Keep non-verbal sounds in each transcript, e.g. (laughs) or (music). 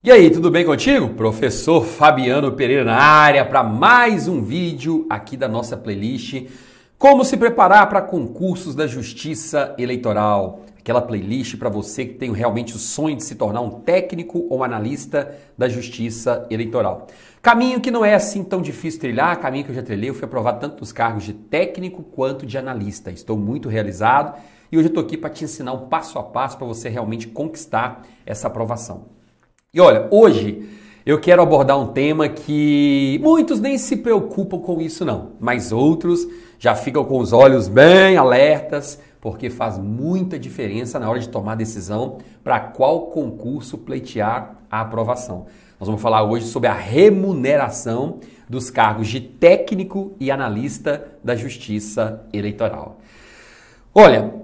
E aí, tudo bem contigo? Professor Fabiano Pereira na área para mais um vídeo aqui da nossa playlist Como se preparar para concursos da Justiça Eleitoral. Aquela playlist para você que tem realmente o sonho de se tornar um técnico ou analista da Justiça Eleitoral. Caminho que não é assim tão difícil trilhar, caminho que eu já trilhei, eu fui aprovado tanto nos cargos de técnico quanto de analista. Estou muito realizado e hoje eu estou aqui para te ensinar um passo a passo para você realmente conquistar essa aprovação. E olha, hoje eu quero abordar um tema que muitos nem se preocupam com isso não, mas outros já ficam com os olhos bem alertas, porque faz muita diferença na hora de tomar decisão para qual concurso pleitear a aprovação. Nós vamos falar hoje sobre a remuneração dos cargos de técnico e analista da Justiça Eleitoral. Olha,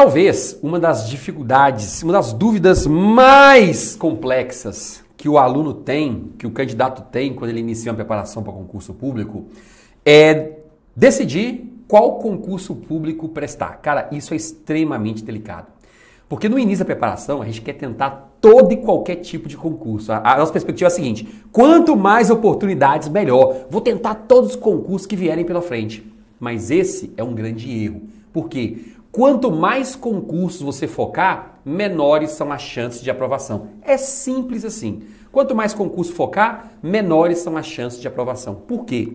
Talvez uma das dificuldades, uma das dúvidas mais complexas que o aluno tem, que o candidato tem quando ele inicia uma preparação para concurso público, é decidir qual concurso público prestar. Cara, isso é extremamente delicado. Porque no início da preparação, a gente quer tentar todo e qualquer tipo de concurso. A, nossa perspectiva é a seguinte: quanto mais oportunidades, melhor. Vou tentar todos os concursos que vierem pela frente. Mas esse é um grande erro. Por quê? Quanto mais concursos você focar, menores são as chances de aprovação. É simples assim. Quanto mais concurso focar, menores são as chances de aprovação. Por quê?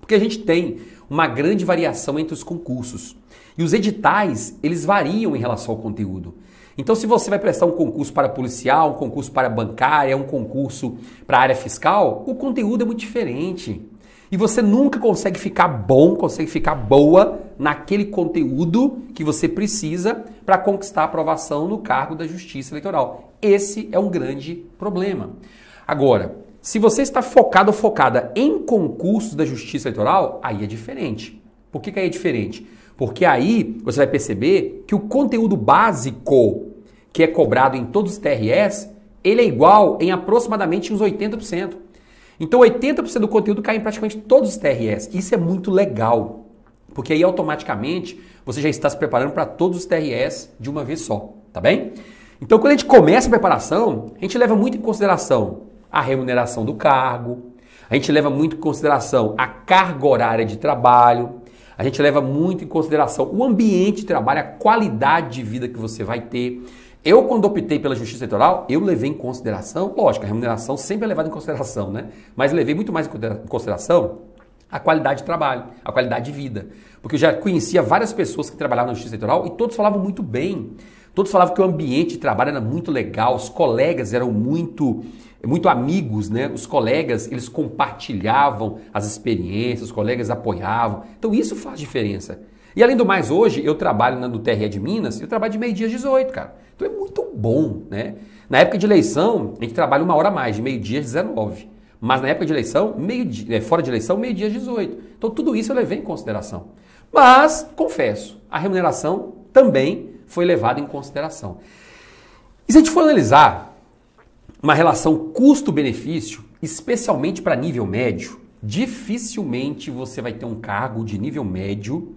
Porque a gente tem uma grande variação entre os concursos. E os editais, eles variam em relação ao conteúdo. Então, se você vai prestar um concurso para policial, um concurso para bancária, um concurso para área fiscal, o conteúdo é muito diferente. E você nunca consegue ficar bom, consegue ficar boa naquele conteúdo que você precisa para conquistar a aprovação no cargo da Justiça Eleitoral. Esse é um grande problema. Agora, se você está focado ou focada em concursos da Justiça Eleitoral, aí é diferente. Por que, que aí é diferente? Porque aí você vai perceber que o conteúdo básico que é cobrado em todos os TRS, ele é igual em aproximadamente uns 80%. Então 80% do conteúdo cai em praticamente todos os TRS. Isso é muito legal, porque aí automaticamente você já está se preparando para todos os TRS de uma vez só, tá bem? Então quando a gente começa a preparação, a gente leva muito em consideração a remuneração do cargo, a gente leva muito em consideração a carga horária de trabalho, a gente leva muito em consideração o ambiente de trabalho, a qualidade de vida que você vai ter. Eu, quando optei pela justiça eleitoral, eu levei em consideração, lógico, a remuneração sempre é levada em consideração, né? Mas levei muito mais em consideração a qualidade de trabalho, a qualidade de vida. Porque eu já conhecia várias pessoas que trabalhavam na justiça eleitoral e todos falavam muito bem. Todos falavam que o ambiente de trabalho era muito legal, os colegas eram muito muito amigos, né? Os colegas, eles compartilhavam as experiências, os colegas apoiavam. Então isso faz diferença. E além do mais, hoje eu trabalho na, no TRE de Minas, eu trabalho de meio-dia às 18, cara. Então é muito bom, né? Na época de eleição, a gente trabalha uma hora a mais, de meio-dia às 19. Mas na época de eleição, meio dia, é, fora de eleição, meio-dia às 18. Então tudo isso eu levei em consideração. Mas, confesso, a remuneração também foi levada em consideração. E se a gente for analisar uma relação custo-benefício, especialmente para nível médio, dificilmente você vai ter um cargo de nível médio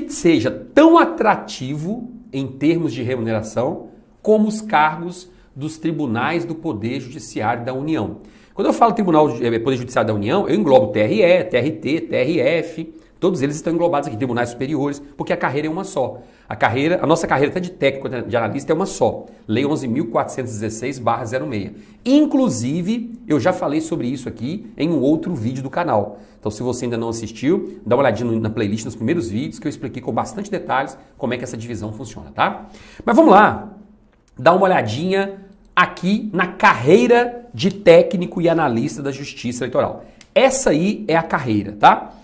que seja tão atrativo em termos de remuneração como os cargos dos tribunais do Poder Judiciário da União. Quando eu falo Tribunal eh, Poder Judiciário da União, eu englobo TRE, TRT, TRF, Todos eles estão englobados aqui, tribunais superiores, porque a carreira é uma só. A carreira, a nossa carreira até de técnico, né, de analista é uma só. Lei 11.416/06. Inclusive, eu já falei sobre isso aqui em um outro vídeo do canal. Então, se você ainda não assistiu, dá uma olhadinha na playlist nos primeiros vídeos que eu expliquei com bastante detalhes como é que essa divisão funciona, tá? Mas vamos lá. Dá uma olhadinha aqui na carreira de técnico e analista da Justiça Eleitoral. Essa aí é a carreira, tá?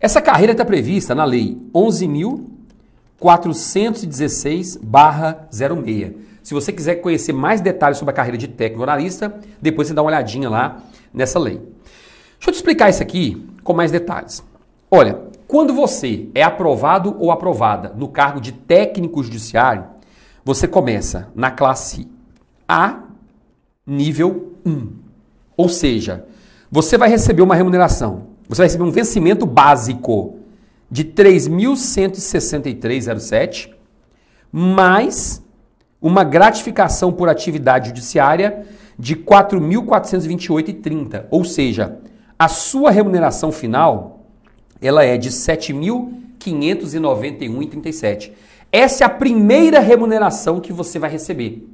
Essa carreira está prevista na Lei 11.416-06. Se você quiser conhecer mais detalhes sobre a carreira de técnico analista, depois você dá uma olhadinha lá nessa lei. Deixa eu te explicar isso aqui com mais detalhes. Olha, quando você é aprovado ou aprovada no cargo de técnico judiciário, você começa na classe A, nível 1. Ou seja, você vai receber uma remuneração você vai receber um vencimento básico de 3.163,07 mais uma gratificação por atividade judiciária de 4.428,30, ou seja, a sua remuneração final ela é de 7.591,37. Essa é a primeira remuneração que você vai receber.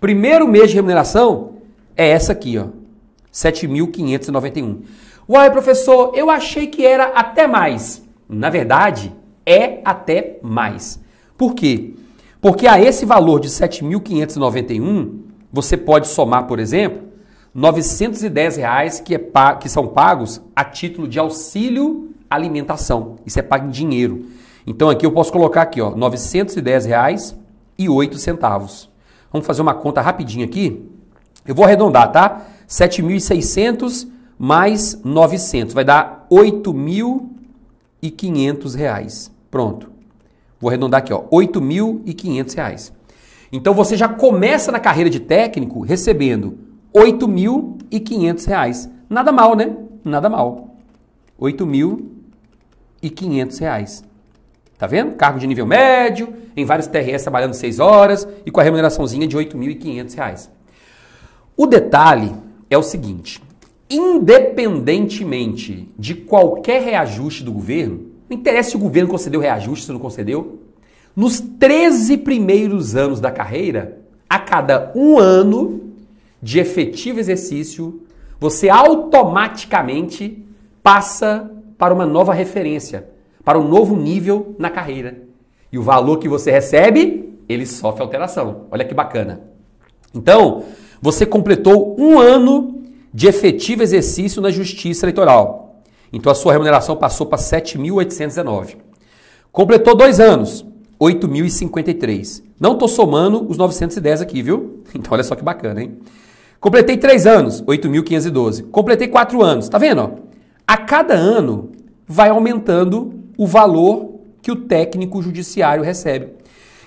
Primeiro mês de remuneração é essa aqui, ó, 7.591. Uai, professor, eu achei que era até mais. Na verdade, é até mais. Por quê? Porque a esse valor de 7.591, você pode somar, por exemplo, R$ 910 reais que, é que são pagos a título de auxílio alimentação. Isso é pago em dinheiro. Então aqui eu posso colocar aqui, ó, R$ 910,08. reais e centavos. Vamos fazer uma conta rapidinho aqui. Eu vou arredondar, tá? 7.600 mais 900, vai dar 8.500 reais. Pronto. Vou arredondar aqui, ó, 8.500 reais. Então você já começa na carreira de técnico recebendo 8.500 reais. Nada mal, né? Nada mal. 8.500 reais. Tá vendo? Cargo de nível médio, em vários TRS trabalhando 6 horas e com a remuneraçãozinha de 8.500 reais. O detalhe é o seguinte, independentemente de qualquer reajuste do governo, não interessa se o governo concedeu reajuste, se não concedeu, nos 13 primeiros anos da carreira, a cada um ano de efetivo exercício, você automaticamente passa para uma nova referência, para um novo nível na carreira. E o valor que você recebe, ele sofre alteração. Olha que bacana. Então, você completou um ano de efetivo exercício na Justiça Eleitoral. Então a sua remuneração passou para 7.819. Completou dois anos, 8.053. Não estou somando os 910 aqui, viu? (laughs) Então olha só que bacana, hein? Completei três anos, 8.512. Completei quatro anos, tá vendo? A cada ano vai aumentando o valor que o técnico judiciário recebe.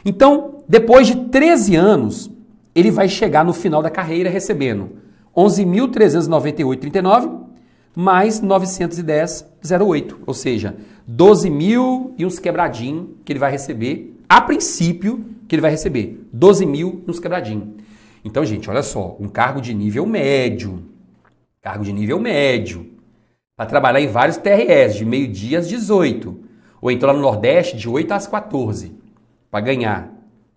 Então, depois de 13 anos, ele vai chegar no final da carreira recebendo 11.398,39 mais 910,08, ou seja, 12 mil e uns quebradinhos que ele vai receber, a princípio que ele vai receber, 12 mil e uns quebradinhos. Então, gente, olha só, um cargo de nível médio, cargo de nível médio, para trabalhar em vários TRS, de meio-dia às 18, ou então lá no Nordeste, de 8 às 14, para ganhar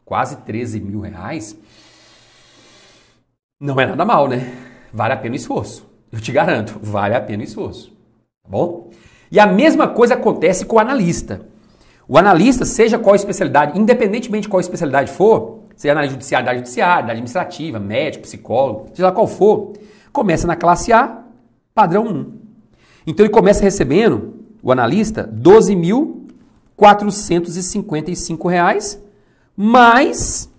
quase 13 mil reais, não é nada mal, né? Vale a pena o esforço. Eu te garanto, vale a pena o esforço. Tá bom? E a mesma coisa acontece com o analista. O analista, seja qual especialidade, independentemente de qual especialidade for, seja analista judiciária, da judiciária, da administrativa, médico, psicólogo, seja lá qual for, começa na classe A, padrão 1. Então ele começa recebendo, o analista, R$ 12.455 mais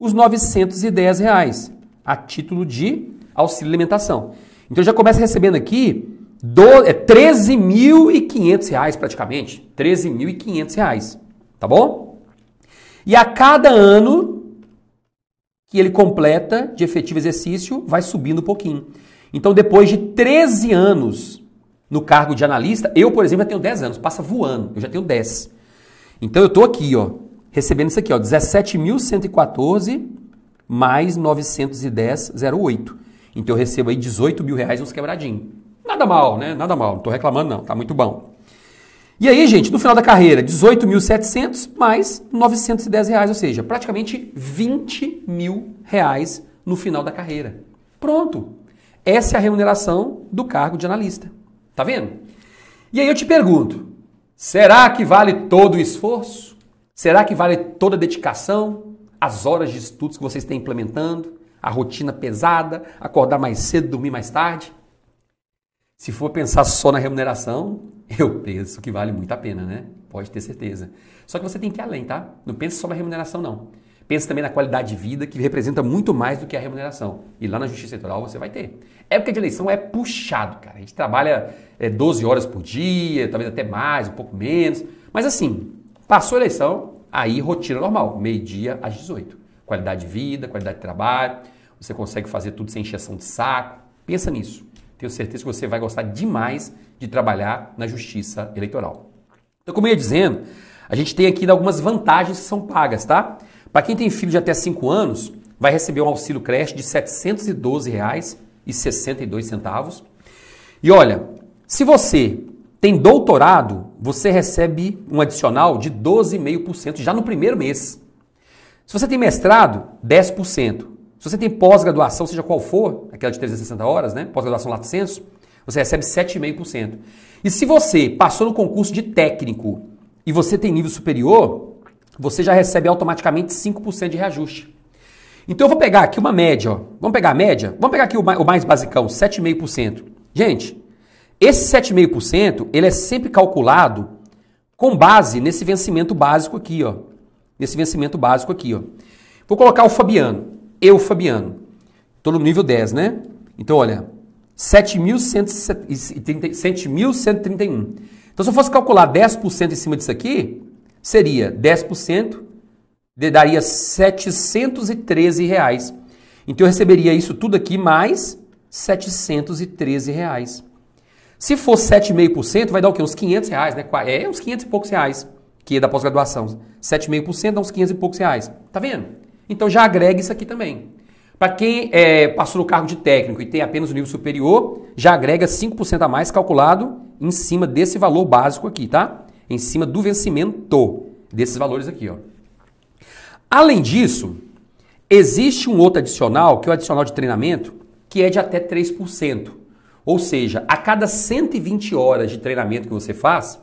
os R$ 910. Reais a título de auxílio alimentação. Então já começa recebendo aqui do, é, 13.500 reais praticamente, 13.500 reais, tá bom? E a cada ano que ele completa de efetivo exercício, vai subindo um pouquinho. Então depois de 13 anos no cargo de analista, eu, por exemplo, já tenho 10 anos, passa voando, eu já tenho 10. Então eu estou aqui, ó, recebendo isso aqui, ó, 17.114 mais 910,08. Então eu recebo aí 18 mil reais uns quebradinhos. Nada mal, né? Nada mal. Não estou reclamando não, tá muito bom. E aí, gente, no final da carreira, 18.700 mais 910 reais, ou seja, praticamente 20 mil reais no final da carreira. Pronto. Essa é a remuneração do cargo de analista. Tá vendo? E aí eu te pergunto, será que vale todo o esforço? Será que vale toda a dedicação? as horas de estudos que vocês estão implementando, a rotina pesada, acordar mais cedo, dormir mais tarde. Se for pensar só na remuneração, (laughs) eu penso que vale muito a pena, né? Pode ter certeza. Só que você tem que ir além, tá? Não pense só na remuneração, não. Pense também na qualidade de vida, que representa muito mais do que a remuneração. E lá na Justiça Eleitoral você vai ter. Época de eleição é puxado, cara. A gente trabalha é, 12 horas por dia, talvez até mais, um pouco menos. Mas assim, passou a eleição, Aí rotina normal, meio-dia às 18. Qualidade de vida, qualidade de trabalho, você consegue fazer tudo sem encheção de saco. Pensa nisso. Tenho certeza que você vai gostar demais de trabalhar na justiça eleitoral. Então, como eu ia dizendo, a gente tem aqui algumas vantagens que são pagas, tá? Para quem tem filho de até 5 anos, vai receber um auxílio creche de R$ 712,62. E olha, se você tem doutorado, você recebe um adicional de 12,5% já no primeiro mês. Se você tem mestrado, 10%. Se você tem pós-graduação, seja qual for, aquela de 360 horas, né? Pós-graduação Lato Senso, você recebe 7,5%. E se você passou no concurso de técnico e você tem nível superior, você já recebe automaticamente 5% de reajuste. Então eu vou pegar aqui uma média, ó. Vamos pegar a média? Vamos pegar aqui o mais, basicão, 7,5%. Gente, esse 7,5% ele é sempre calculado com base nesse vencimento básico aqui, ó. Nesse vencimento básico aqui, ó. Vou colocar o Fabiano. Eu, Fabiano. Estou no nível 10, né? Então, olha, 7.131. Então, se eu fosse calcular 10% em cima disso aqui, seria 10%, daria 713 reais. Então, eu receberia isso tudo aqui mais 713 reais. Se for 7,5%, vai dar o quê? Uns 500 reais, né? É uns 500 e poucos reais, que é da pós-graduação. 7,5% dá uns 500 e poucos reais. Tá vendo? Então já agrega isso aqui também. Para quem é, passou no cargo de técnico e tem apenas o nível superior, já agrega 5% a mais calculado em cima desse valor básico aqui, tá? Em cima do vencimento desses valores aqui, ó. Além disso, existe um outro adicional, que é o adicional de treinamento, que é de até 3%. Ou seja, a cada 120 horas de treinamento que você faz,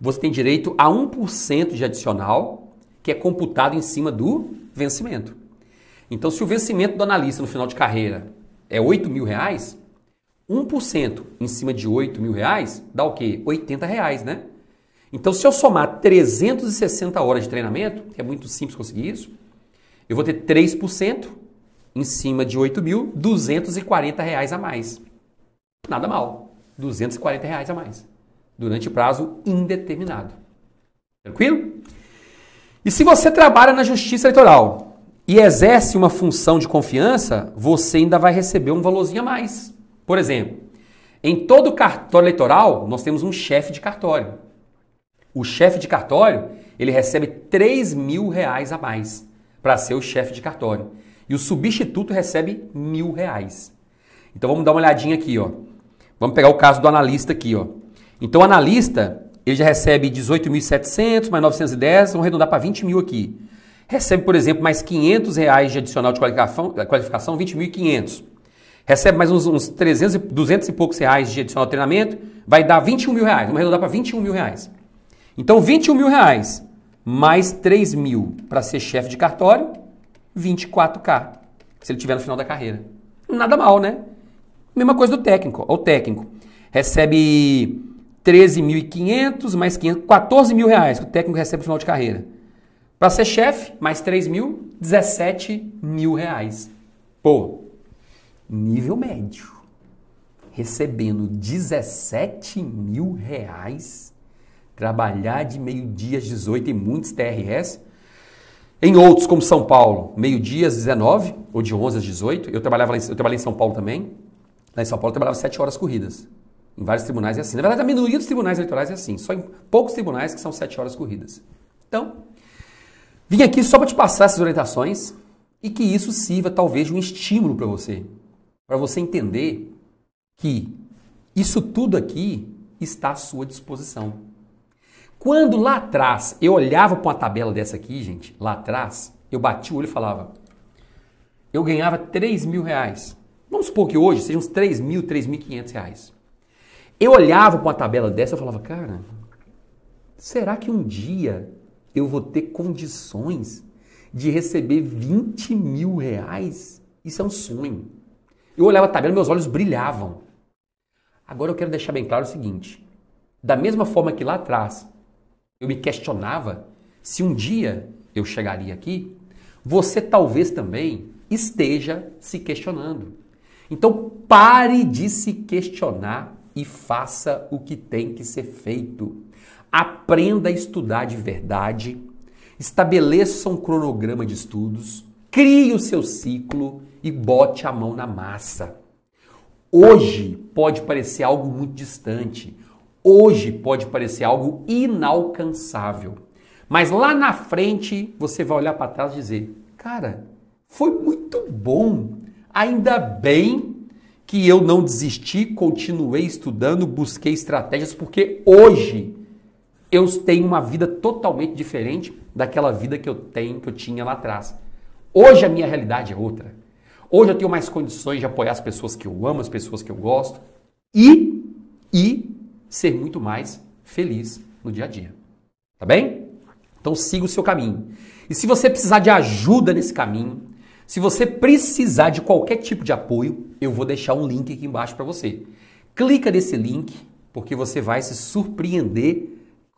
você tem direito a 1% de adicional, que é computado em cima do vencimento. Então, se o vencimento do analista no final de carreira é 8 mil reais, 1% em cima de 8 mil reais dá o quê? 80 reais, né? Então, se eu somar 360 horas de treinamento, que é muito simples conseguir isso, eu vou ter 3% em cima de 8 mil, 240 reais a mais. Nada mal. 240 reais a mais. Durante prazo indeterminado. Tranquilo? E se você trabalha na justiça eleitoral e exerce uma função de confiança, você ainda vai receber um valorzinho a mais. Por exemplo, em todo cartório eleitoral, nós temos um chefe de cartório. O chefe de cartório, ele recebe 3 mil reais a mais para ser o chefe de cartório. E o substituto recebe mil reais. Então vamos dar uma olhadinha aqui, ó. Vamos pegar o caso do analista aqui, ó. Então, o analista, ele já recebe 18.700 mais 910, vamos arredondar para 20 mil aqui. Recebe, por exemplo, mais 500 reais de adicional de qualificação, eh, qualificação 20.500. Recebe mais uns, uns 300, 200 e poucos reais de adicional de treinamento, vai dar 21 mil reais. Vamos arredondar para 21 mil reais. Então, 21 mil reais mais 3 mil para ser chefe de cartório, 24K, se ele tiver no final da carreira. Nada mal, né? Mesma coisa do técnico. O técnico recebe 13.500 mais 500, 14 mil reais que o técnico recebe no final de carreira. Para ser chefe, mais 3 mil, 17 mil reais. Pô, nível médio. Recebendo 17 mil reais, trabalhar de meio-dia às 18 em muitos TRS. Em outros, como São Paulo, meio-dia às 19, ou de 11 às 18. Eu, trabalhava, eu trabalhei em São Paulo também. Lá em São Paulo trabalhava sete horas corridas. Em vários tribunais é assim. Na verdade, a minoria dos tribunais eleitorais é assim. Só em poucos tribunais que são sete horas corridas. Então, vim aqui só para te passar essas orientações e que isso sirva talvez de um estímulo para você. Para você entender que isso tudo aqui está à sua disposição. Quando lá atrás eu olhava para uma tabela dessa aqui, gente, lá atrás, eu bati o olho e falava: eu ganhava 3 mil reais Vamos supor que hoje sejam uns 3 mil, 3.500 reais. Eu olhava com uma tabela dessa e falava, cara, será que um dia eu vou ter condições de receber 20 mil reais? Isso é um sonho. Eu olhava a tabela, meus olhos brilhavam. Agora eu quero deixar bem claro o seguinte: da mesma forma que lá atrás eu me questionava se um dia eu chegaria aqui, você talvez também esteja se questionando. Então pare de se questionar e faça o que tem que ser feito. Aprenda a estudar de verdade, estabeleça um cronograma de estudos, crie o seu ciclo e bote a mão na massa. Hoje pode parecer algo muito distante, hoje pode parecer algo inalcançável, mas lá na frente você vai olhar para trás e dizer: cara, foi muito bom Ainda bem que eu não desisti, continuei estudando, busquei estratégias, porque hoje eu tenho uma vida totalmente diferente daquela vida que eu tenho, que eu tinha lá atrás. Hoje a minha realidade é outra. Hoje eu tenho mais condições de apoiar as pessoas que eu amo, as pessoas que eu gosto e e ser muito mais feliz no dia a dia. Tá bem? Então siga o seu caminho. E se você precisar de ajuda nesse caminho, se você precisar de qualquer tipo de apoio, eu vou deixar um link aqui embaixo para você. Clica nesse link, porque você vai se surpreender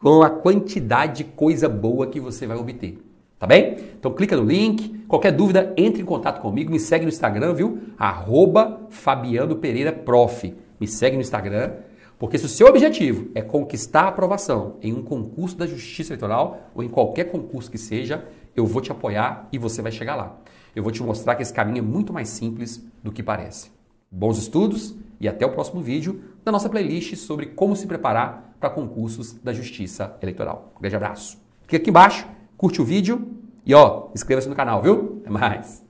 com a quantidade de coisa boa que você vai obter. Tá bem? Então clica no link. Qualquer dúvida, entre em contato comigo. Me segue no Instagram, viu? Arroba Fabiano Pereira Prof. Me segue no Instagram. Porque se o seu objetivo é conquistar a aprovação em um concurso da Justiça Eleitoral ou em qualquer concurso que seja, eu vou te apoiar e você vai chegar lá eu vou te mostrar que esse caminho é muito mais simples do que parece. Bons estudos e até o próximo vídeo da nossa playlist sobre como se preparar para concursos da Justiça Eleitoral. Um grande abraço. Clica aqui embaixo, curte o vídeo e ó, inscreva-se no canal, viu? Até mais.